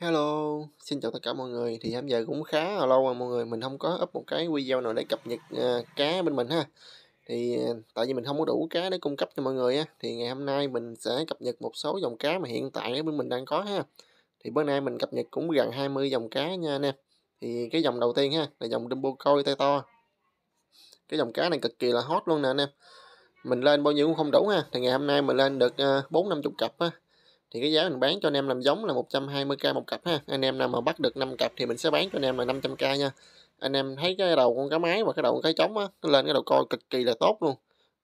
Hello, xin chào tất cả mọi người. Thì hôm giờ cũng khá là lâu rồi mọi người, mình không có up một cái video nào để cập nhật uh, cá bên mình ha. Thì à, tại vì mình không có đủ cá để cung cấp cho mọi người á, thì ngày hôm nay mình sẽ cập nhật một số dòng cá mà hiện tại bên mình đang có ha. Thì bữa nay mình cập nhật cũng gần 20 dòng cá nha anh em. Thì cái dòng đầu tiên ha là dòng Dumbo Coi tay to. Cái dòng cá này cực kỳ là hot luôn nè anh em. Mình lên bao nhiêu cũng không đủ ha. Thì ngày hôm nay mình lên được à, bốn năm chục cặp á thì cái giá mình bán cho anh em làm giống là 120k một cặp ha anh em nào mà bắt được 5 cặp thì mình sẽ bán cho anh em là 500k nha anh em thấy cái đầu con cá máy và cái đầu con cá trống á nó lên cái đầu coi cực kỳ là tốt luôn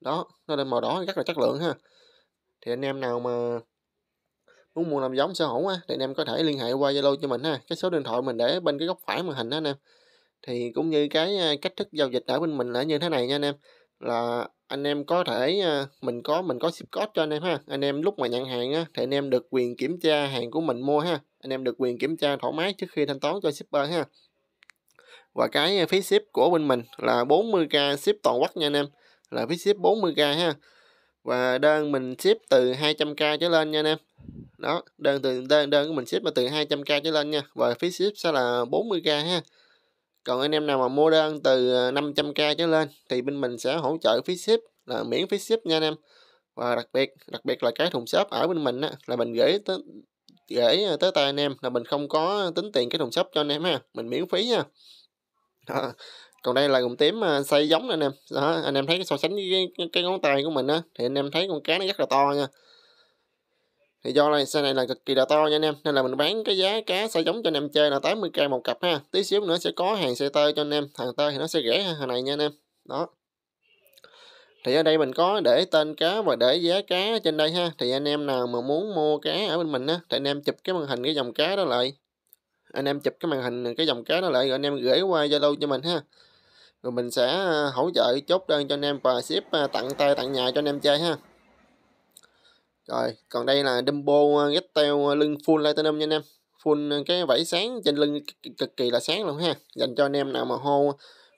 đó nó lên màu đỏ rất là chất lượng ha thì anh em nào mà muốn mua làm giống sở hữu á thì anh em có thể liên hệ qua zalo cho mình ha cái số điện thoại mình để bên cái góc phải màn hình đó anh em thì cũng như cái à, cách thức giao dịch ở bên mình là như thế này nha anh em là anh em có thể à, mình có mình có ship code cho anh em ha anh em lúc mà nhận hàng á thì anh em được quyền kiểm tra hàng của mình mua ha anh em được quyền kiểm tra thoải mái trước khi thanh toán cho shipper ha và cái à, phí ship của bên mình là 40k ship toàn quốc nha anh em là phí ship 40k ha và đơn mình ship từ 200k trở lên nha anh em đó đơn từ đơn đơn của mình ship là từ 200k trở lên nha và phí ship sẽ là 40k ha còn anh em nào mà mua đơn từ 500k ờ, trở lên thì bên mình sẽ hỗ trợ phí ship là miễn phí ship nha anh em và đặc biệt đặc biệt là cái thùng shop ở bên mình á, là mình gửi tới gửi ờ, tới tay anh em là mình không có tính tiền cái thùng shop cho anh em ha mình miễn phí nha đó. còn đây là gồm tím ờ, xây giống nè anh em đó anh em thấy so sánh với cái, cái ngón tay của mình á thì anh em thấy con cá nó rất là to nha thì do là xe này là cực kỳ là to nha anh em nên là mình bán cái giá cá xe giống cho anh em chơi là 80k một cặp ha tí xíu nữa sẽ có hàng xe tơ cho anh em hàng tơ thì nó sẽ rẻ hàng này nha anh em đó thì ở đây mình có để tên cá và để giá cá trên đây ha thì anh em nào mà muốn mua cá ở bên mình á thì anh em chụp cái màn hình cái dòng cá đó lại anh em chụp cái màn hình cái dòng cá đó lại rồi anh em gửi qua zalo cho mình ha rồi mình sẽ ờ, hỗ trợ chốt đơn cho anh em và ship ờ, tặng tay tặng nhà cho anh em chơi ha rồi còn đây là Dumbo ờ, ghép teo ờ, lưng full Platinum nha anh em full ờ, cái vảy sáng trên lưng cực kỳ là sáng luôn ha dành cho anh em nào mà hô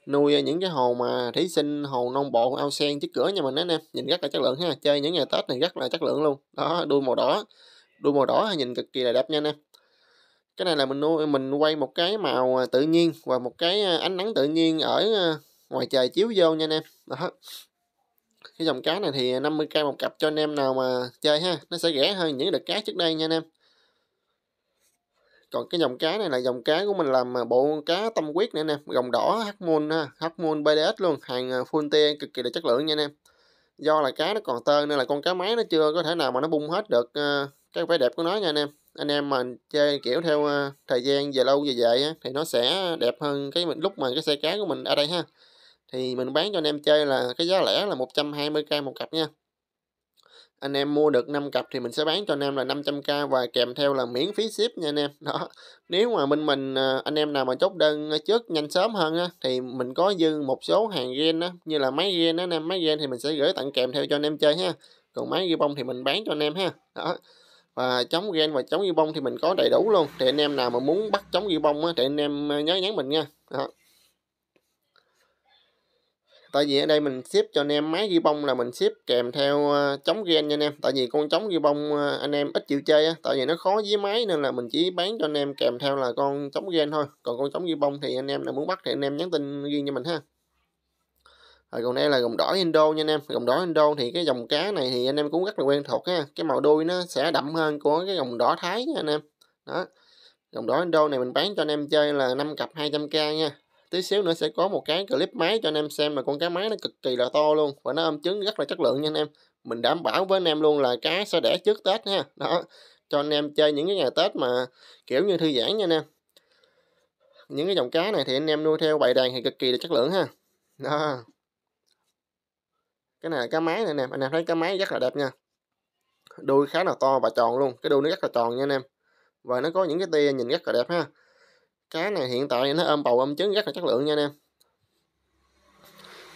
nuôi những cái hồ mà thí sinh hồ nông bộ ao sen trước cửa nhà mình đó anh em nhìn rất là chất lượng ha chơi những ngày tết này rất là chất lượng luôn đó đuôi màu đỏ đuôi màu đỏ nhìn cực kỳ là đẹp nha anh em cái này là mình nuôi mình quay một cái màu tự nhiên và một cái ánh nắng tự nhiên ở ngoài trời chiếu vô nha anh em đó cái dòng cá này thì 50k một cặp cho anh em nào mà chơi ha nó sẽ rẻ hơn những đợt cá trước đây nha anh em còn cái dòng cá này là dòng cá của mình làm à, bộ cá tâm quyết nữa nè gồng đỏ ha hmon bds luôn hàng à, full tier cực kỳ là chất lượng nha anh em do là cá nó còn tơ nên là con cá máy nó chưa có thể nào mà nó bung hết được à, cái vẻ đẹp của nó nha anh em anh em mà chơi kiểu theo thời gian về lâu về dài thì nó sẽ đẹp hơn cái lúc mà cái xe cá của mình ở đây ha thì mình bán cho anh em chơi là cái giá lẻ là 120k một cặp nha anh em mua được 5 cặp thì mình sẽ bán cho anh em là 500k và kèm theo là miễn phí ship nha anh em đó nếu mà bên mình à, anh em nào mà chốt đơn trước nhanh sớm hơn á, thì mình có dư một số hàng gen á, như là máy gen á, anh em máy gen thì mình sẽ gửi tặng kèm theo cho anh em chơi ha còn máy ghi bông thì mình bán cho anh em ha đó và chống gen và chống ghi bông thì mình có đầy đủ luôn thì anh em nào mà muốn bắt chống ghi bông á, thì anh em à, nhớ nhắn mình nha đó tại vì ở đây mình ship cho anh em máy ghi bông là mình ship kèm theo ờ, chống gen nha anh em tại vì con chống ghi bông ờ, anh em ít chịu chơi á tại vì nó khó với máy nên là mình chỉ bán cho anh em kèm theo là con chống gen thôi còn con chống ghi bông thì anh em nào muốn bắt thì anh em nhắn tin riêng cho mình ha rồi còn đây là gồng đỏ Indo nha anh em gồng đỏ Indo thì cái dòng cá này thì anh em cũng rất là quen thuộc ha cái màu đuôi nó sẽ đậm hơn của cái gồng đỏ Thái nha anh em đó gồng đỏ Indo này mình bán cho anh em chơi là 5 cặp 200k nha tí xíu nữa sẽ có một cái clip máy cho anh em xem mà con cá máy nó cực kỳ là to luôn và nó âm chứng rất là chất lượng nha anh em mình đảm bảo với anh em luôn là cá sẽ đẻ trước tết ha đó cho anh em chơi những cái ngày tết mà kiểu như thư giãn nha anh em những cái dòng cá này thì anh em nuôi theo bầy đàn thì cực kỳ là chất lượng ha đó cái này là cá máy này nè anh em thấy cá máy rất là đẹp nha đuôi khá là to và tròn luôn cái đuôi nó rất là tròn nha anh em và nó có những cái tia nhìn rất là đẹp ha cá này hiện tại nó ôm bầu ôm trứng rất là chất lượng nha anh em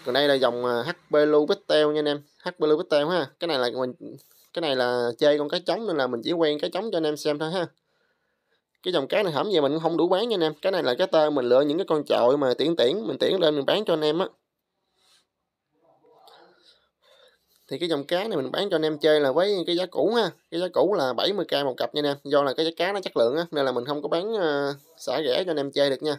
còn đây là dòng à, HP Blue Pigtail nha anh em HP Blue Pigtail ha cái này là mình cái này là chơi con cá trống nên là mình chỉ quen cá trống cho anh em xem thôi ha cái dòng cá này hẩm về mình cũng không đủ bán nha anh em cái này là cái tơ mình lựa những cái con chọi mà tiễn tiễn mình tiễn lên mình bán cho anh em á thì cái dòng cá này mình bán cho anh em chơi là với cái giá cũ ha cái giá cũ là 70k một cặp nha anh em do là cái giá cá nó chất lượng á nên là mình không có bán uh, xả rẻ cho anh em chơi được nha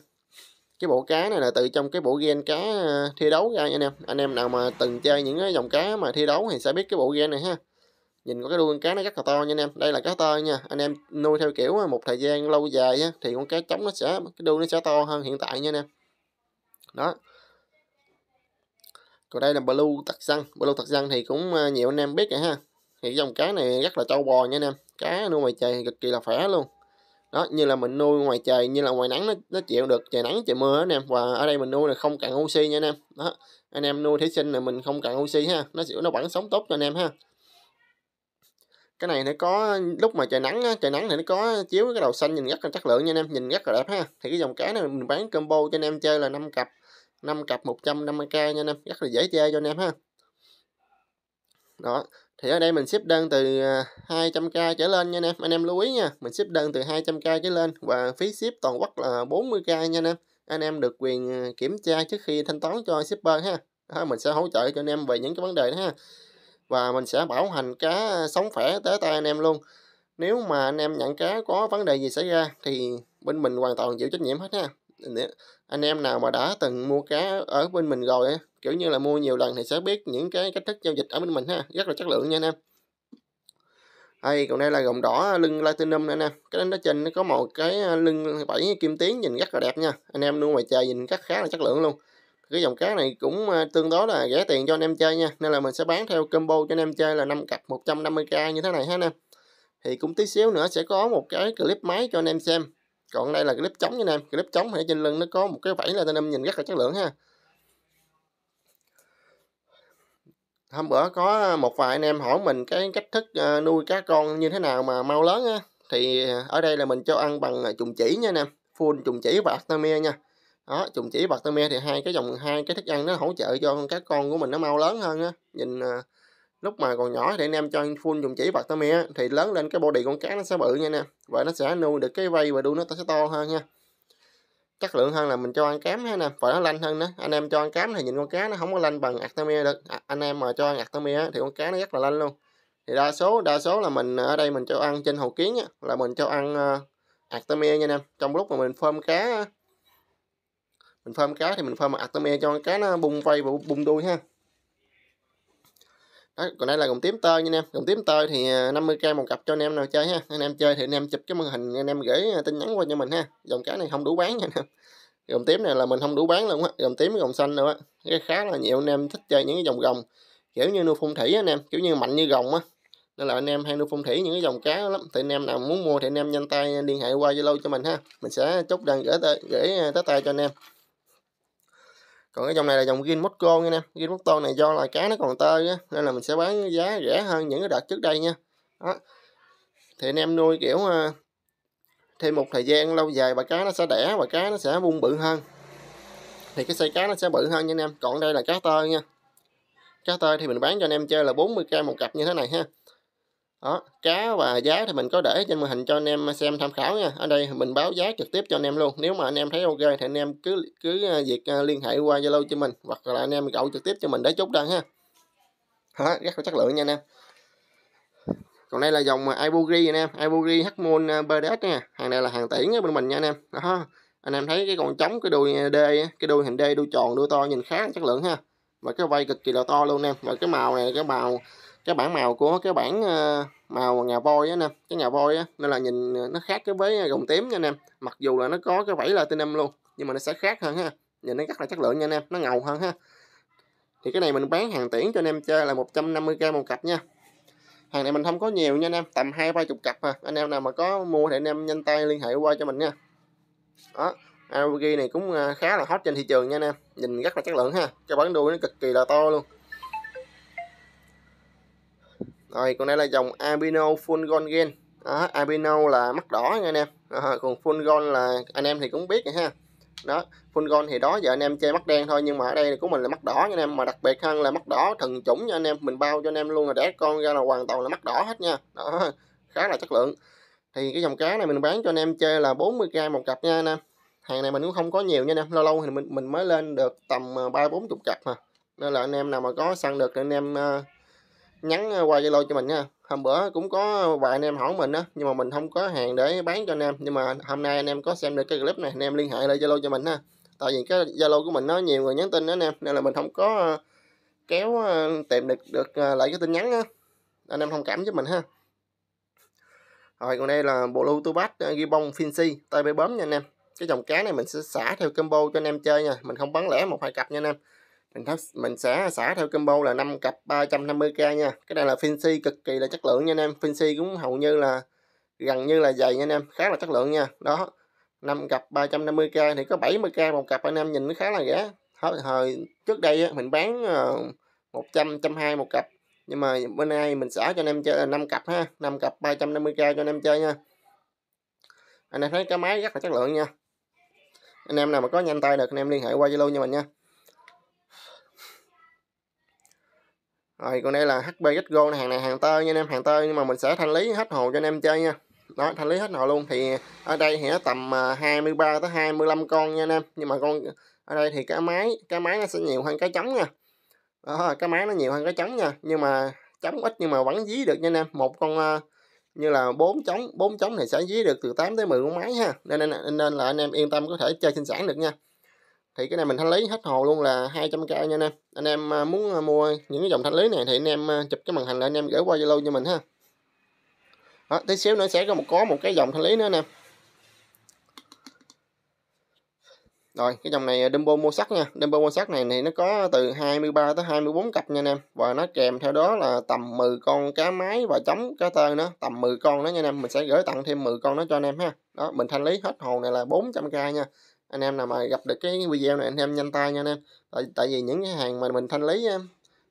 cái bộ cá này là từ trong cái bộ gen cá ờ, thi đấu ra nha anh em anh em nào mà từng chơi những cái dòng cá mà thi đấu thì sẽ biết cái bộ gen này ha nhìn có cái đuôi con cá nó rất là to nha anh em đây là cá tơ nha anh em nuôi theo kiểu một thời gian lâu dài á thì con cá trống nó sẽ cái đuôi nó sẽ to hơn hiện tại nha anh em đó còn đây là blue thật răng blue thật răng thì cũng à, nhiều anh em biết rồi ha thì dòng cá này rất là trâu bò nha anh em cá nuôi ngoài trời cực kỳ là khỏe luôn đó như là mình nuôi ngoài trời như là ngoài nắng nó, nó chịu được trời nắng trời mưa anh em và ở đây mình nuôi là không cần oxy nha anh em đó anh em nuôi thí sinh là mình không cần oxy ha nó nó vẫn sống tốt cho anh em ha cái này nó có lúc mà trời nắng á, trời nắng thì nó có chiếu cái đầu xanh nhìn rất là chất lượng nha anh em nhìn rất là đẹp ha thì cái dòng cá này mình bán combo cho anh em chơi là 5 cặp 5 cặp 150k nha anh em rất là dễ chơi cho anh em ha đó thì ở đây mình ship đơn từ 200k à, trở lên nha anh em anh em lưu ý nha mình ship đơn từ 200k trở lên và phí ship toàn quốc là 40k nha anh em anh em được quyền à, kiểm tra trước khi thanh toán cho shipper ha đó, mình sẽ hỗ trợ cho anh em về những cái vấn đề đó ha và mình sẽ bảo hành cá sống khỏe tới tay anh em luôn nếu mà anh em nhận cá có vấn đề gì xảy ra thì bên mình hoàn toàn chịu trách nhiệm hết ha anh em nào mà đã từng mua cá ở bên mình rồi kiểu như là mua nhiều lần thì sẽ biết những cái cách thức giao dịch ở bên mình ha rất là chất lượng nha anh em đây còn đây là gồng đỏ à, lưng platinum nè anh em cái đánh đá trên nó có một cái à, lưng bảy kim tiến nhìn rất là đẹp nha anh em nuôi ngoài trời nhìn rất khá là chất lượng luôn cái dòng cá này cũng à, tương đối là rẻ tiền cho anh em chơi nha nên là mình sẽ bán theo combo cho anh em chơi là 5 cặp 150k như thế này ha anh em thì cũng tí xíu nữa sẽ có một cái clip máy cho anh em xem còn đây là clip chống nha anh em clip chống ở trên lưng nó có một cái vảy là anh em nhìn rất là chất lượng ha hôm bữa có một vài anh em hỏi mình cái cách thức ờ, nuôi cá con như thế nào mà mau lớn á thì ờ, ở đây là mình cho ăn bằng ờ, trùng chỉ nha anh em full trùng chỉ và artemia nha đó trùng chỉ và artemia thì hai cái dòng hai cái thức ăn nó hỗ trợ cho con cá con của mình nó mau lớn hơn á nhìn lúc mà còn nhỏ thì anh em cho full dùng chỉ bạc tơ thì lớn lên cái body con cá nó sẽ bự nha nè và nó sẽ nuôi được cái vây và đuôi nó sẽ to hơn nha chất lượng hơn là mình cho ăn cám ha nè và nó lanh hơn nữa anh em cho ăn cám thì nhìn con cá nó không có lanh bằng Artemia được à, anh em mà cho ăn Artemia thì con cá nó rất là lanh luôn thì đa số đa số là mình ở đây mình cho ăn trên hồ kiến á, là mình cho ăn uh, Artemia nha anh em trong lúc mà mình phơm cá mình phơm cá thì mình phơm Artemia cho con cá nó bung vây và bung đuôi ha đó, còn đây là gồng tím tơi nha anh em gồng tím tơi thì 50k à, một cặp cho anh em nào chơi ha anh em chơi thì anh em chụp cái màn hình anh em gửi à, tin nhắn qua cho mình ha dòng cá này không đủ bán nha anh em gồng tím này là mình không đủ bán luôn á gồng tím với gồng xanh nữa cái khá là nhiều anh em thích chơi những cái dòng gồng kiểu như nuôi phun thủy anh em kiểu như mạnh như gồng á nên là anh em hay nuôi phun thủy những cái dòng cá lắm thì anh em nào muốn mua thì anh em nhanh tay liên hệ qua zalo cho mình ha mình sẽ chốt đơn gửi tới gửi à, tới tay cho anh em còn cái dòng này là dòng gin mosco nha em gin mosco này do là cá nó còn tơi á nên là mình sẽ bán giá rẻ hơn những cái đợt trước đây nha đó. thì anh em nuôi kiểu à, thêm một thời gian lâu dài bà cá nó sẽ đẻ và cá nó sẽ bung bự hơn thì cái xây cá nó sẽ bự hơn nha anh em còn đây là cá tơi nha cá tơi thì mình bán cho anh em chơi là 40k một cặp như thế này ha đó cá và giá thì mình có để trên màn hình cho anh em xem tham khảo nha ở đây mình báo giá trực tiếp cho anh em luôn nếu mà anh em thấy ok thì anh em cứ cứ à, việc à, liên hệ qua zalo cho mình hoặc là anh em gọi trực tiếp cho mình để chốt đơn ha đó, rất là chất lượng nha anh em còn đây là dòng Iburi anh em Iburi hormone à, BDS nha hàng này là hàng tiễn bên mình nha anh em đó anh em thấy cái con trống cái đuôi D cái đuôi hình D đuôi tròn đuôi to nhìn khá chất lượng ha và cái vây cực kỳ là to luôn nè và cái màu này cái màu cái bảng màu của cái bảng ờ, màu ngà voi á nè cái ngà voi á nên là nhìn ờ, nó khác cái với gồng tím nha anh em mặc dù là nó có cái vảy platinum luôn nhưng mà nó sẽ khác hơn ha nhìn nó rất là chất lượng nha anh em nó ngầu hơn ha thì cái này mình bán hàng tiễn cho anh em chơi là 150k một cặp nha hàng này mình không có nhiều nha anh em tầm hai ba chục cặp à anh em nào mà có mua thì anh em nhanh tay liên hệ qua cho mình nha đó AOG này cũng ờ, khá là hot trên thị trường nha anh em nhìn rất là chất lượng ha cái bản đuôi nó cực kỳ là to luôn rồi con này là dòng albino full gold gen đó, albino là mắt đỏ nha anh em đó, ờ, còn full gold là anh em thì cũng biết rồi ha đó full gold thì đó giờ anh em chơi mắt đen thôi nhưng mà ở đây của mình là mắt đỏ nha anh em mà đặc biệt hơn là mắt đỏ thần chủng nha anh em mình bao cho anh em luôn là đẻ con ra là hoàn toàn là mắt đỏ hết nha đó khá là chất lượng thì cái dòng cá này mình bán cho anh em chơi là 40k một cặp nha anh em hàng này mình cũng không có nhiều nha anh em lâu lâu thì mình mình mới lên được tầm ờ, ba bốn chục cặp mà nên là anh em nào mà có săn được thì anh em uh, nhắn ờ, qua Zalo cho mình nha hôm bữa cũng có vài anh em hỏi mình á nhưng mà mình không có hàng để bán cho anh em nhưng mà hôm nay anh em có xem được cái clip này anh em liên hệ lại Zalo cho mình ha tại vì cái Zalo của mình nó nhiều người nhắn tin đó anh em nên là mình không có ờ, kéo ờ, tìm được được lại cái tin nhắn á anh em thông cảm với mình ha rồi còn đây là bộ lưu tubat ghi bông finsi tay bê bấm nha anh em cái dòng cá này mình sẽ xả theo combo cho anh em chơi nha mình không bán lẻ một hai cặp nha anh em mình thắp mình sẽ xả theo combo là 5 cặp 350k nha cái này là fancy cực kỳ là chất lượng nha anh em fancy cũng hầu như là gần như là dày nha anh em khá là chất lượng nha đó 5 cặp 350k thì có 70k một cặp anh em nhìn nó khá là rẻ hồi trước đây á, mình bán 100 ờ, 120 một cặp nhưng mà bên nay mình xả cho anh em chơi là 5 cặp ha 5 cặp 350k cho anh em chơi nha anh em thấy cái máy rất là chất lượng nha anh em nào mà có nhanh tay được anh em liên hệ qua Zalo như mình nha rồi còn đây là HP Go này hàng này hàng tơ nha anh em hàng tơ nhưng mà mình sẽ thanh lý hết hồ cho anh em chơi nha đó thanh lý hết hồ luôn thì ở đây thì nó tầm 23 à, tới 25 con nha anh em nhưng mà con ở đây thì cá máy cá máy nó sẽ nhiều hơn cá trống nha đó, cái máy nó nhiều hơn cá trống nha nhưng mà trống ít nhưng mà vẫn dí được nha anh em một con à, như là bốn trống bốn trống thì sẽ dí được từ 8 tới 10 con máy ha nên, nên nên là anh em yên tâm có thể chơi sinh sản được nha thì cái này mình thanh lý hết hồ luôn là 200k nha anh em anh em à, muốn à, mua những cái dòng thanh lý này thì anh em à, chụp cái màn hình là anh em gửi qua zalo cho mình ha đó, tí xíu nữa sẽ có một có một cái dòng thanh lý nữa nè rồi cái dòng này Dumbo mua sắt nha Dumbo mua sắt này thì nó có từ 23 tới 24 cặp nha anh em và nó kèm theo đó là tầm 10 con cá máy và chấm cá tơ nữa tầm 10 con đó nha anh em mình sẽ gửi tặng thêm 10 con đó cho anh em ha đó mình thanh lý hết hồ này là 400k nha anh em nào mà gặp được cái video này anh em nhanh tay nha anh em tại, tại vì những cái hàng mà mình thanh lý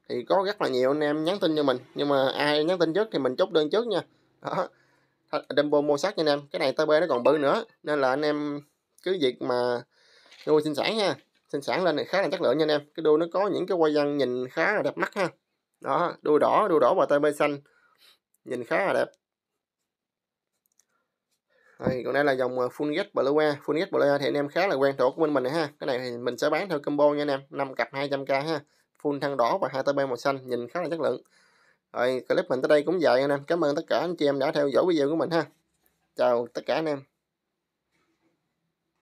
thì có rất là nhiều anh em nhắn tin cho mình nhưng mà ai nhắn tin trước thì mình chốt đơn trước nha đó Dumbo mua sắt nha anh em cái này tb nó còn bự nữa nên là anh em cứ việc mà nuôi sinh sản nha sinh sản lên này khá là chất lượng nha anh em cái đuôi nó có những cái quay văn nhìn khá là đẹp mắt ha đó đuôi đỏ đuôi đỏ và tai tb xanh nhìn khá là đẹp rồi, còn đây là dòng ờ, full Funget Blue full Funget Blue thì anh em khá là quen thuộc của bên mình này ha. Cái này thì mình sẽ bán theo combo nha anh em, 5 cặp 200k ha. Full thân đỏ và hai tb màu xanh, nhìn khá là chất lượng. Rồi clip mình tới đây cũng dài anh em. Cảm ơn tất cả anh chị em đã theo dõi video của mình ha. Chào tất cả anh em.